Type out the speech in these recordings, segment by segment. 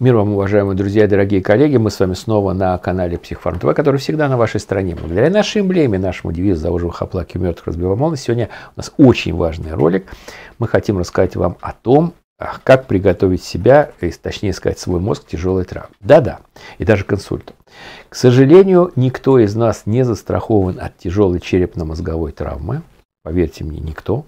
Мир вам, уважаемые друзья дорогие коллеги. Мы с вами снова на канале Психфарм ТВ, который всегда на вашей стороне. Благодаря нашей эмблеме, нашему девизу «За ужих, оплаки, мертвых, разбиваем волны» сегодня у нас очень важный ролик. Мы хотим рассказать вам о том, а, как приготовить себя, и, точнее сказать, свой мозг к тяжелой травме. Да-да, и даже консульту. К сожалению, никто из нас не застрахован от тяжелой черепно-мозговой травмы. Поверьте мне, никто.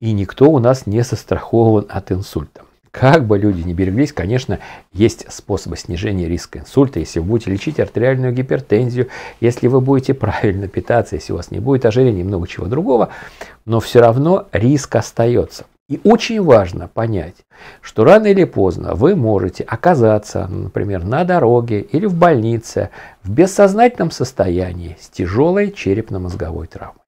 И никто у нас не застрахован от инсульта. Как бы люди не береглись, конечно, есть способы снижения риска инсульта, если вы будете лечить артериальную гипертензию, если вы будете правильно питаться, если у вас не будет ожирения и много чего другого, но все равно риск остается. И очень важно понять, что рано или поздно вы можете оказаться, например, на дороге или в больнице в бессознательном состоянии с тяжелой черепно-мозговой травмой.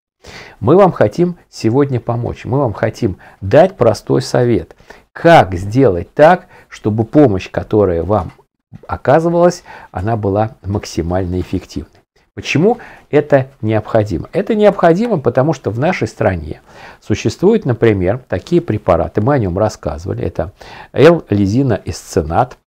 Мы вам хотим сегодня помочь, мы вам хотим дать простой совет как сделать так, чтобы помощь, которая вам оказывалась, она была максимально эффективной. Почему это необходимо? Это необходимо, потому что в нашей стране существуют, например, такие препараты, мы о нем рассказывали, это L-лизина эсценат.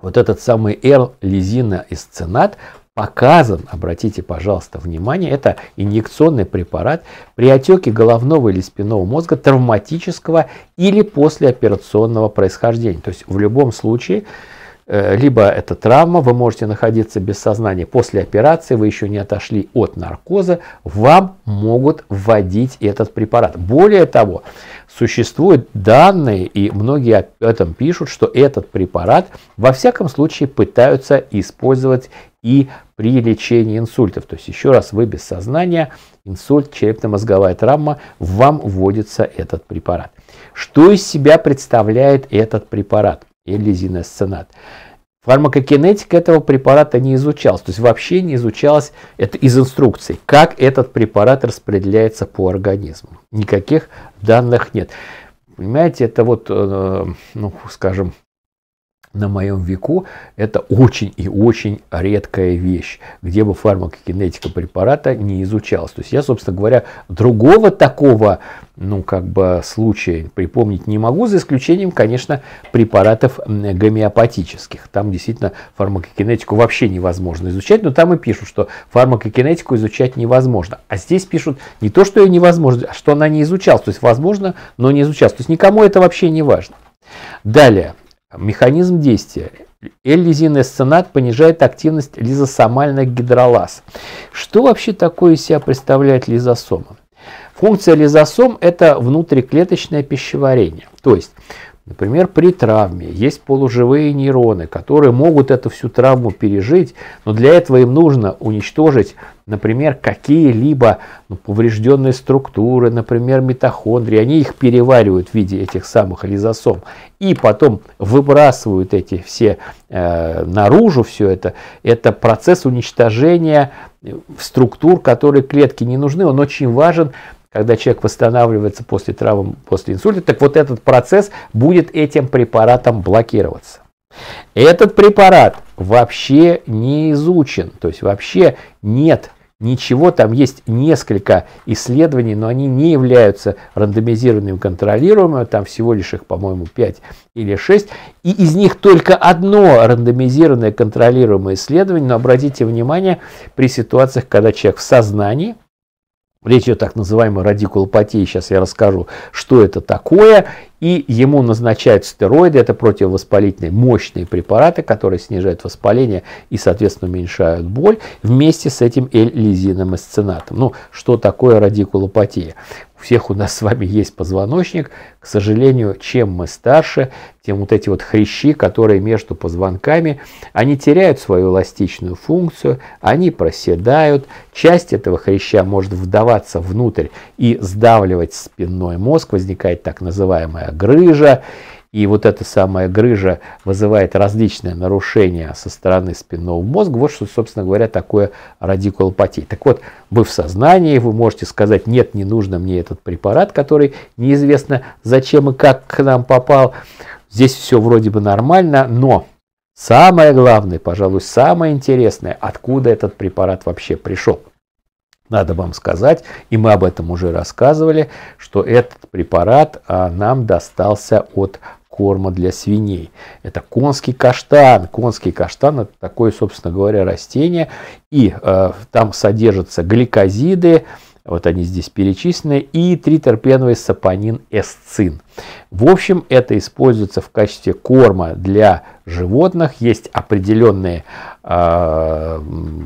Вот этот самый L-лизина эсценат показан, обратите, пожалуйста, внимание, это инъекционный препарат при отеке головного или спинного мозга травматического или послеоперационного происхождения. То есть в любом случае Э, либо это травма, вы можете находиться без сознания после операции, вы еще не отошли от наркоза, вам могут вводить этот препарат. Более того, существуют данные, и многие об этом пишут, что этот препарат во всяком случае пытаются использовать и при лечении инсультов. То есть, еще раз, вы без сознания, инсульт, черепно-мозговая травма, вам вводится этот препарат. Что из себя представляет этот препарат? и лизинесценат. Фармакокинетика этого препарата не изучалась, то есть вообще не изучалась это из инструкций, как этот препарат распределяется по организму. Никаких данных нет. Понимаете, это вот, э, ну, скажем, на моем веку это очень и очень редкая вещь, где бы фармакокинетика препарата не изучалась. То есть я, собственно говоря, другого такого ну, как бы случая припомнить не могу, за исключением, конечно, препаратов гомеопатических. Там действительно фармакокинетику вообще невозможно изучать, но там и пишут, что фармакокинетику изучать невозможно. А здесь пишут не то, что ее невозможно, а что она не изучалась. То есть возможно, но не изучалась. То есть никому это вообще не важно. Далее. Механизм действия. L-лизинный понижает активность лизосомальных гидролаз. Что вообще такое из себя представляет лизосома? Функция лизосом – это внутриклеточное пищеварение. То есть Например, при травме есть полуживые нейроны, которые могут эту всю травму пережить, но для этого им нужно уничтожить, например, какие-либо ну, поврежденные структуры, например, митохондрии. Они их переваривают в виде этих самых лизосом и потом выбрасывают эти все э, наружу все это. Это процесс уничтожения э, структур, которые клетки не нужны. Он очень важен когда человек восстанавливается после травм, после инсульта, так вот этот процесс будет этим препаратом блокироваться. Этот препарат вообще не изучен, то есть вообще нет ничего, там есть несколько исследований, но они не являются рандомизированными, контролируемыми, там всего лишь их, по-моему, 5 или 6, и из них только одно рандомизированное, контролируемое исследование, но обратите внимание, при ситуациях, когда человек в сознании – Речь идет о так называемой радикулопатии, сейчас я расскажу, что это такое. И ему назначают стероиды, это противовоспалительные мощные препараты, которые снижают воспаление и, соответственно, уменьшают боль, вместе с этим эль-лизином и сценатом. Ну, что такое радикулопатия? всех у нас с вами есть позвоночник. К сожалению, чем мы старше, тем вот эти вот хрящи, которые между позвонками, они теряют свою эластичную функцию, они проседают. Часть этого хряща может вдаваться внутрь и сдавливать спинной мозг, возникает так называемая грыжа. И вот эта самая грыжа вызывает различные нарушения со стороны спинного мозга. Вот что, собственно говоря, такое радикулопатия. Так вот, вы в сознании, вы можете сказать, нет, не нужно мне этот препарат, который неизвестно зачем и как к нам попал. Здесь все вроде бы нормально, но самое главное, пожалуй, самое интересное, откуда этот препарат вообще пришел. Надо вам сказать, и мы об этом уже рассказывали, что этот препарат а, нам достался от корма для свиней. Это конский каштан. Конский каштан это такое, собственно говоря, растение. И э, там содержатся гликозиды, вот они здесь перечислены, и тритерпеновый сапонин эсцин. В общем, это используется в качестве корма для животных. Есть определенные э,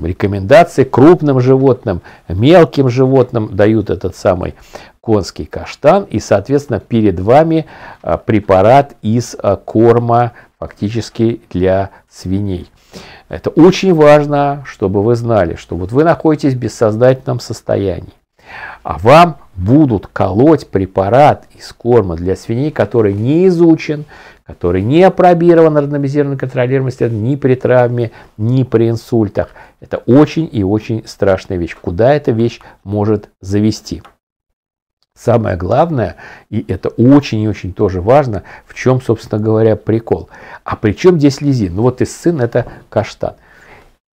рекомендации крупным животным, мелким животным дают этот самый конский каштан и, соответственно, перед вами а, препарат из а, корма фактически для свиней. Это очень важно, чтобы вы знали, что вот вы находитесь в бессознательном состоянии, а вам будут колоть препарат из корма для свиней, который не изучен, который не опробирован рандомизированной контролируемой исследованием ни при травме, ни при инсультах. Это очень и очень страшная вещь. Куда эта вещь может завести? Самое главное, и это очень и очень тоже важно, в чем, собственно говоря, прикол. А при чем здесь лизин? Ну вот и сын это каштан.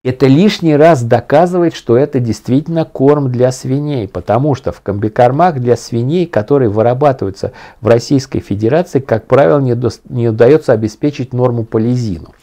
Это лишний раз доказывает, что это действительно корм для свиней, потому что в комбикормах для свиней, которые вырабатываются в Российской Федерации, как правило, не, до, не удается обеспечить норму по лизину.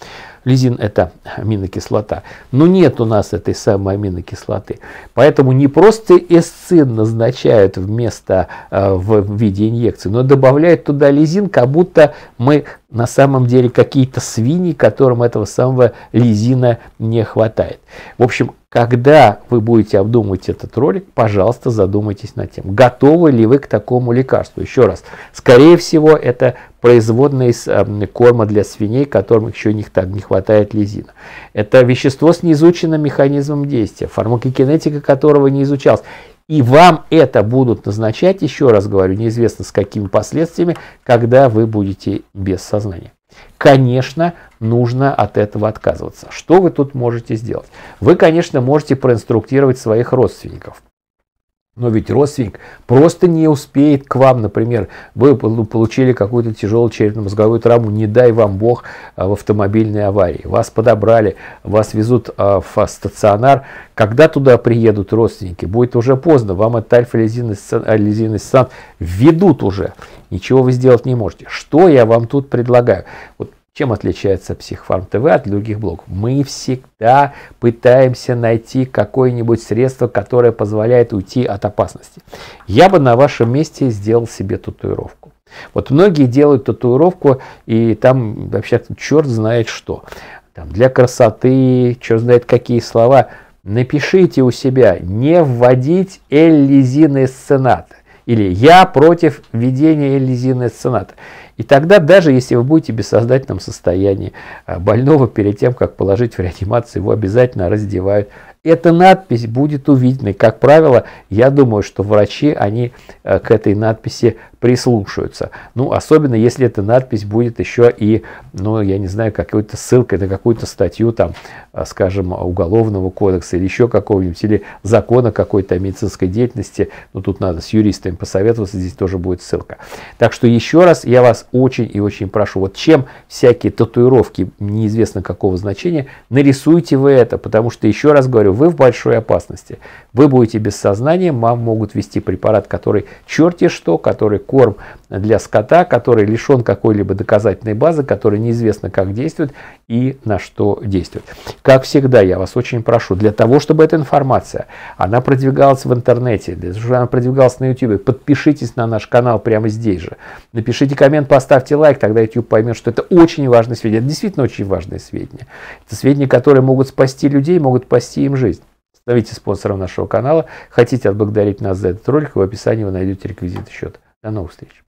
Лизин – это аминокислота. Но нет у нас этой самой аминокислоты. Поэтому не просто эсцин назначают вместо э, в виде инъекции, но добавляют туда лизин, как будто мы на самом деле какие-то свиньи, которым этого самого лизина не хватает. В общем, когда вы будете обдумывать этот ролик, пожалуйста, задумайтесь над тем, готовы ли вы к такому лекарству. Еще раз, скорее всего, это производная из эм, корма для свиней, которым еще не, так, не хватает лизина. Это вещество с неизученным механизмом действия, фармакокинетика которого не изучалась. И вам это будут назначать, еще раз говорю, неизвестно с какими последствиями, когда вы будете без сознания. Конечно, нужно от этого отказываться. Что вы тут можете сделать? Вы, конечно, можете проинструктировать своих родственников. Но ведь родственник просто не успеет к вам, например, вы получили какую-то тяжелую черепно-мозговую травму, не дай вам бог а, в автомобильной аварии. Вас подобрали, вас везут а, в стационар. Когда туда приедут родственники, будет уже поздно, вам этот альфа-лизинный стан а, ведут уже. Ничего вы сделать не можете. Что я вам тут предлагаю? Вот чем отличается психфарм ТВ от других блогов? Мы всегда пытаемся найти какое-нибудь средство, которое позволяет уйти от опасности. Я бы на вашем месте сделал себе татуировку. Вот многие делают татуировку, и там вообще черт знает что. Там для красоты, черт знает какие слова. Напишите у себя, не вводить эллизины сценаты или «я против введения элизина цената. И тогда, даже если вы будете в бессознательном состоянии а, больного, перед тем, как положить в реанимацию, его обязательно раздевают эта надпись будет увидена. И, как правило, я думаю, что врачи, они э, к этой надписи прислушаются. Ну, особенно если эта надпись будет еще и, ну, я не знаю, какой-то ссылкой на какую-то статью, там, э, скажем, Уголовного кодекса или еще какого-нибудь, или закона какой-то о медицинской деятельности. Ну, тут надо с юристами посоветоваться, здесь тоже будет ссылка. Так что еще раз я вас очень и очень прошу, вот чем всякие татуировки неизвестно какого значения, нарисуйте вы это, потому что, еще раз говорю, вы в большой опасности. Вы будете без сознания, вам могут вести препарат, который черти что, который корм для скота, который лишен какой-либо доказательной базы, который неизвестно как действует и на что действует. Как всегда, я вас очень прошу, для того, чтобы эта информация, она продвигалась в интернете, для того, чтобы она продвигалась на YouTube, подпишитесь на наш канал прямо здесь же. Напишите коммент, поставьте лайк, тогда YouTube поймет, что это очень важное сведение. Это действительно очень важное сведение. Это сведения, которые могут спасти людей, могут спасти им жизнь жизнь. Становитесь спонсором нашего канала. Хотите отблагодарить нас за этот ролик, в описании вы найдете реквизиты счета. До новых встреч!